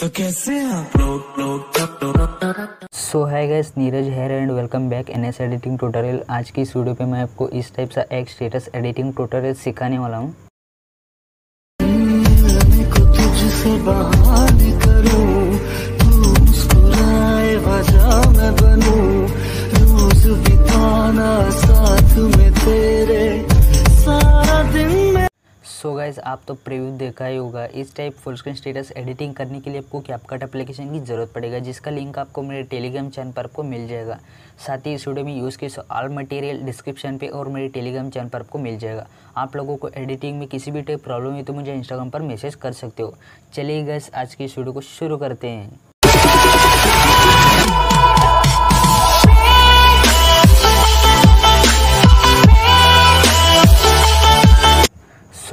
तो कैसे सो है guys Neeraj here and welcome back N S editing tutorial आज की इस वीडियो पे मैं आपको इस टाइप सा एक स्टेटस एडिटिंग ट्यूटोरियल सिखाने वाला हूँ आप तो प्रिव्यू देखा ही होगा इस type full screen status editing करने के लिए आपको कैपकट एप्लीकेशन की ज़रूरत पड़ेगा जिसका लिंक आपको मेरे टेलीग्राम चैनल पर आपको मिल जाएगा साथ ही इस वीडियो में यूज़ के ऑल मटेरियल डिस्क्रिप्शन पे और मेरे टेलीग्राम चैनल पर आपको मिल जाएगा आप लोगों को एडिटिंग में किसी भी टाइप प्रॉब्लम है तो मुझे इंस्टाग्राम पर मैसेज कर सकते हो चलिए गैस आज की इस वीडियो को शुरू करते हैं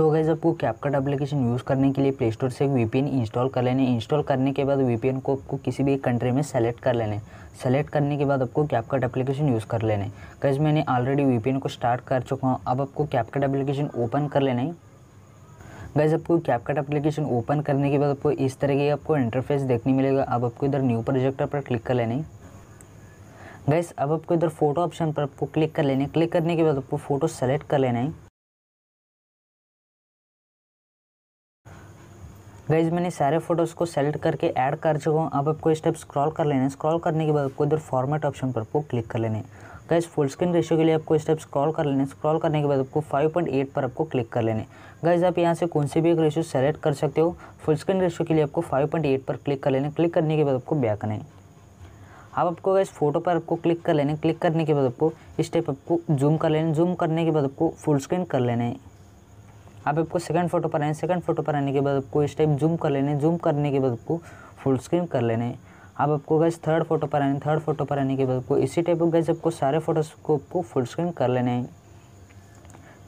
सो गए आपको कैपकट एप्लीकेशन यूज़ करने के लिए प्ले स्टोर से एक वीपीएन इंस्टॉल कर लेने इंस्टॉल करने के बाद वीपीएन को आपको किसी भी कंट्री में सेलेक्ट कर लेने सेलेक्ट करने के बाद आपको कैपकट एप्लीकेशन यूज़ कर लेने कैसे मैंने ऑलरेडी वीपीएन को स्टार्ट कर चुका हूँ अब आपको कैपकट एप्लीकेशन ओपन कर लेना है गैस आपको कैपकट एप्लीकेशन ओपन करने के बाद आपको इस तरह की आपको इंटरफेस देखने मिलेगा अब आपको इधर न्यू प्रोजेक्टर पर क्लिक कर लेना है गैस अब आपको इधर फोटो ऑप्शन पर आपको क्लिक कर लेना है क्लिक करने के बाद आपको फ़ोटो सेलेक्ट कर लेना है गाइज मैंने सारे फोटोज़ को सेलेक्ट करके ऐड कर चुका हूँ अब आपको स्टेप स्क्रॉल कर लेना है स्क्रॉल करने के बाद आपको इधर फॉर्मेट ऑप्शन पर आपको क्लिक कर लेना है फुल स्क्रीन रेशियो के लिए आपको स्टेप स्क्रॉल कर लेने स्क्रॉल करने के बाद आपको 5.8 पर आपको क्लिक कर लेने गाइज आप यहाँ से कौन से भी एक रेशियो सेलेक्ट कर सकते हो फुल स्क्रीन रेशियो के लिए आपको 5.8 पर क्लिक कर लेने क्लिक करने के बाद आपको बैक आना है अब आपको गैस फोटो पर आपको क्लिक कर लेने क्लिक करने के बाद आपको स्टेप आपको जूम कर लेने जूम करने के बाद आपको फुल स्क्रीन कर लेना है आप आपको सेकंड फोटो पर आए सेकंड फोटो पर आने के बाद आपको इस टाइप जूम कर लेने जूम करने के बाद आपको फुल स्क्रीन कर लेने आप आपको गैस थर्ड फोटो पर आने थर्ड फोटो पर आने के बाद आपको इसी टाइप गैस आपको सारे फोटोज़ को आपको फुल स्क्रीन कर लेने हैं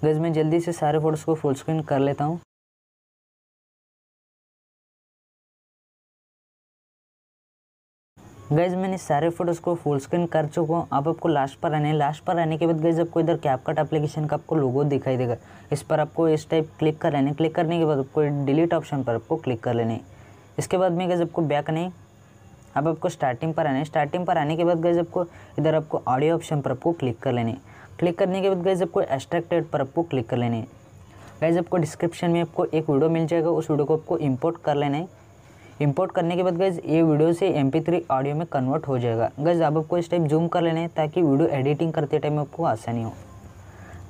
गैस मैं जल्दी से सारे फोटोज़ को फुल स्क्रीन कर लेता हूँ गैज़ मैंने सारे फोटोज़ को फुल स्क्रीन कर चुका हूँ आप आपको लास्ट पर आने लास्ट पर आने के बाद गैज़ आपको इधर कैपकट एप्लीकेशन का आपको लोगो दिखाई देगा इस पर आपको इस टाइप क्लिक कर लेने क्लिक करने के बाद आपको डिलीट ऑप्शन पर आपको क्लिक कर लेने इसके बाद में गैज़ आपको बैक नहीं अब आपको स्टार्टिंग पर आने स्टार्टिंग पर आने के बाद गैज़ आपको इधर आपको ऑडियो ऑप्शन पर आपको क्लिक कर लेने क्लिक करने के बाद गैज़ आपको एक्स्ट्रैक्टेड पर आपको क्लिक कर लेने गैज़ आपको डिस्क्रिप्शन में आपको एक वीडियो मिल जाएगा उस वीडियो को आपको इम्पोर्ट कर लेना है इंपोर्ट करने के बाद गैस ये वीडियो से एम ऑडियो में कन्वर्ट हो जाएगा गैज़ आप आपको इस टाइम जूम कर लेना है ताकि वीडियो एडिटिंग करते टाइम आपको आसानी हो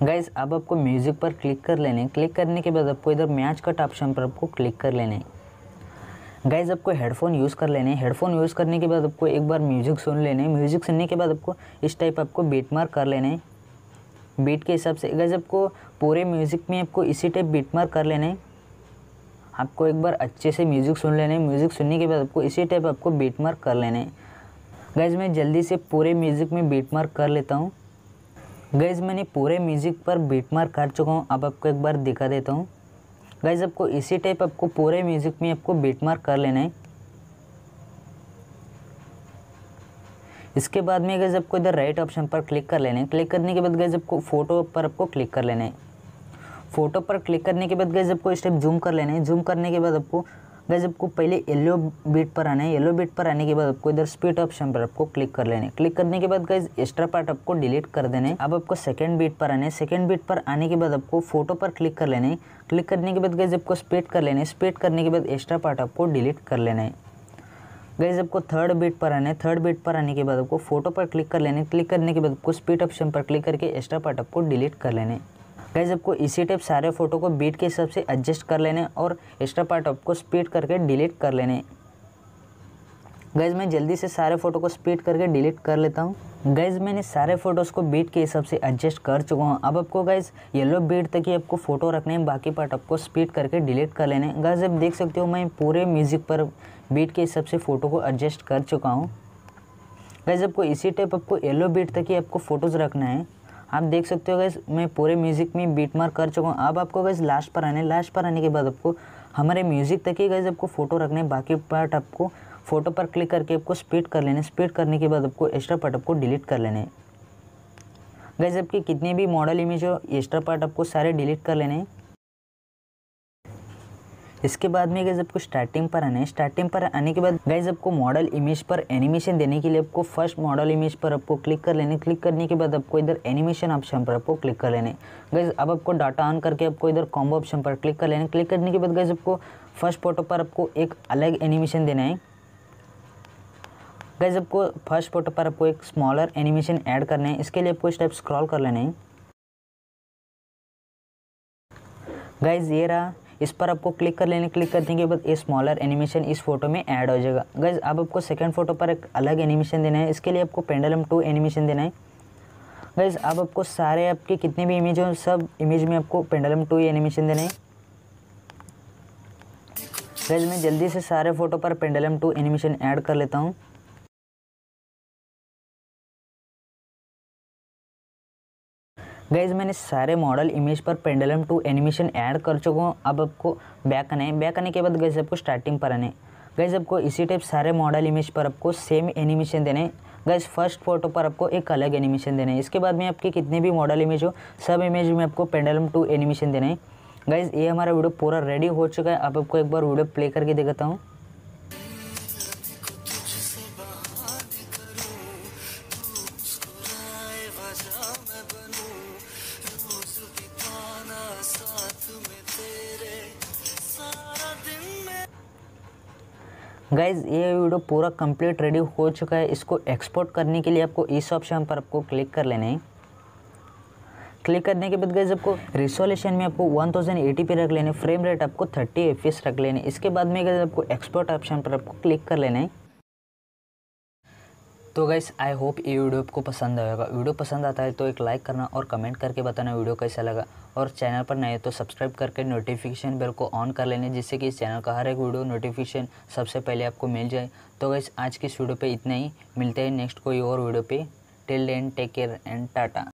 गाइज अब आपको म्यूज़िक पर क्लिक कर लेने क्लिक करने के बाद आपको इधर मैच कट ऑप्शन पर आपको क्लिक कर लेने गाइज आपको हेडफोन यूज़ कर लेने हेडफोन यूज़ करने के बाद आपको एक बार म्यूज़िक सुन लेने म्यूज़िक सुनने के बाद आपको इस टाइप आपको बीट मार्क कर लेने बीट के हिसाब से गाइज आपको पूरे म्यूज़िक में आपको इसी टाइप बीट मार्क कर लेने आपको एक बार अच्छे से म्यूज़िक सुन लेने म्यूज़िक सुनने के बाद आपको इसी टाइप आपको बीट मार्क कर लेने गैज़ मैं जल्दी से पूरे म्यूज़िक में बीट मार्क कर लेता हूँ गैज़ मैंने पूरे म्यूज़िक पर बीट मार्क कर चुका हूँ अब आपको एक बार दिखा देता हूँ गैज़ आपको इसी टाइप आपको पूरे म्यूज़िक में आपको बीट मार्क कर लेना है इसके बाद में गैज़ आपको इधर राइट ऑप्शन पर क्लिक कर लेना है क्लिक करने के बाद गैज़ आपको फ़ोटो पर आपको क्लिक कर लेना है फोटो पर क्लिक करने के बाद गैज आपको स्टेप जूम कर लेना है जूम करने के बाद आपको गैज आपको पहले येलो बीट पर आना है येलो बीट पर आने के बाद आपको इधर स्पीड ऑप्शन पर आपको क्लिक कर लेना है क्लिक करने के बाद गए एक्स्ट्रा पार्ट आपको डिलीट कर देने अब आपको सेकंड बीट पर आना है सेकंड बीट पर आने के बाद आपको फोटो पर क्लिक कर लेना है क्लिक करने के बाद गैज आपको स्पीड कर लेना है स्पीड करने के बाद एक्स्ट्रा पार्ट आपको डिलीट कर लेना है गैज आपको थर्ड बीट पर आना है थर्ड बीट पर आने के बाद आपको फोटो पर क्लिक कर लेना है क्लिक करने के बाद आपको स्पीड ऑप्शन पर क्लिक करके एक्स्ट्रा पार्ट आपको डिलीट कर लेना है गैस आपको इसी टाइप सारे फ़ोटो को बीट के हिसाब से एडजस्ट कर लेने और एक्स्ट्रा पार्ट आपको स्पीड करके डिलीट कर लेने गैज़ मैं जल्दी से सारे फ़ोटो को स्पीड करके डिलीट कर लेता हूँ गैज़ मैंने सारे फ़ोटोज़ को बीट के हिसाब से एडजस्ट कर चुका हूँ अब आपको गैज़ येलो बीट तक ही आपको फ़ोटो रखने हैं बाकी पार्ट आपको स्पीड करके डिलीट कर लेने गैज़ आप देख सकते हो मैं पूरे म्यूज़िक पर बीट के हिसाब से फ़ोटो को एडजस्ट कर चुका हूँ गैज़ आपको इसी टाइप आपको येलो बीट तक ही आपको फ़ोटोज़ रखना है आप देख सकते हो गैस मैं पूरे म्यूज़िक में बीट मार्क कर चुका हूँ अब आपको गैस लास्ट पर आने लास्ट पर आने के बाद आपको हमारे म्यूज़िक तक ही गैस आपको फ़ोटो रखने बाकी पार्ट आपको फ़ोटो पर क्लिक करके आपको स्पीड कर लेने स्पीड करने के बाद आपको एक्स्ट्रा पार्ट आपको डिलीट कर लेने गैस आपके कितने भी मॉडल इमेज हो एक्स्ट्रा पार्ट आपको सारे डिलीट कर लेने इसके बाद में गैस आपको स्टार्टिंग पर आना है स्टार्टिंग पर आने के बाद गैस आपको मॉडल इमेज पर एनिमेशन देने के लिए आपको फर्स्ट मॉडल इमेज पर आपको क्लिक कर लेने क्लिक करने के बाद आपको इधर एनिमेशन ऑप्शन पर आपको क्लिक कर लेने गैस अब आपको डाटा ऑन करके आपको इधर कॉम्बो ऑप्शन पर क्लिक कर लेने क्लिक करने के बाद गैस आपको फर्स्ट फोटो पर आपको एक अलग एनिमेशन देना है गैस आपको फर्स्ट फोटो पर आपको एक स्मॉलर एनिमेशन ऐड करना है इसके लिए आपको स्टेप स्क्रॉल कर लेना है गाइज ये रहा इस पर आपको क्लिक कर लेने क्लिक कर देंगे बाद ये स्मॉलर एनिमेशन इस फोटो में ऐड हो जाएगा गज अब आपको सेकेंड फोटो पर एक अलग एनिमेशन देना है इसके लिए आपको पेंडलम टू एनिमेशन देना है गज अब आपको सारे आपके कितने भी इमेज हो सब इमेज में आपको पेंडलम टू एनिमेशन देना है गज मैं जल्दी से सारे फोटो पर पेंडलम टू एनिमेशन ऐड कर लेता हूँ गाइज मैंने सारे मॉडल इमेज पर पेंडलम टू एनिमेशन ऐड कर चुका हूँ अब आपको बैक आना है बैक आने के बाद गैज़ आपको स्टार्टिंग पर आने गाइज आपको इसी टाइप सारे मॉडल इमेज पर आपको सेम एनिमेशन देना है फर्स्ट फोटो पर आपको एक अलग एनिमेशन देना है इसके बाद में आपके कितने भी मॉडल इमेज हो सब इमेज में आपको पेंडलम टू एनिमेशन देना है गाइज ये हमारा वीडियो पूरा रेडी हो चुका है अब आपको एक बार वीडियो प्ले करके देखता हूँ गाइज ये वीडियो पूरा कंप्लीट रेडी हो चुका है इसको एक्सपोर्ट करने के लिए आपको इस ऑप्शन पर आपको क्लिक कर लेना है क्लिक करने के बाद गाइज आपको रिसोल्यूशन में आपको 1080p थाउजेंड रख लेने फ्रेम रेट आपको 30 एफ रख लेने इसके बाद में गाइज आपको एक्सपोर्ट ऑप्शन पर आपको क्लिक कर लेना है तो गाइस आई होप ये वीडियो आपको पसंद आएगा वीडियो पसंद आता है तो एक लाइक करना और कमेंट करके बताना वीडियो कैसा लगा और चैनल पर नए हो तो सब्सक्राइब करके नोटिफिकेशन बेल को ऑन कर लेने जिससे कि इस चैनल का हर एक वीडियो नोटिफिकेशन सबसे पहले आपको मिल जाए तो गाइस आज की इस वीडियो पर इतना ही मिलते हैं नेक्स्ट कोई और वीडियो पर till end take care and Tata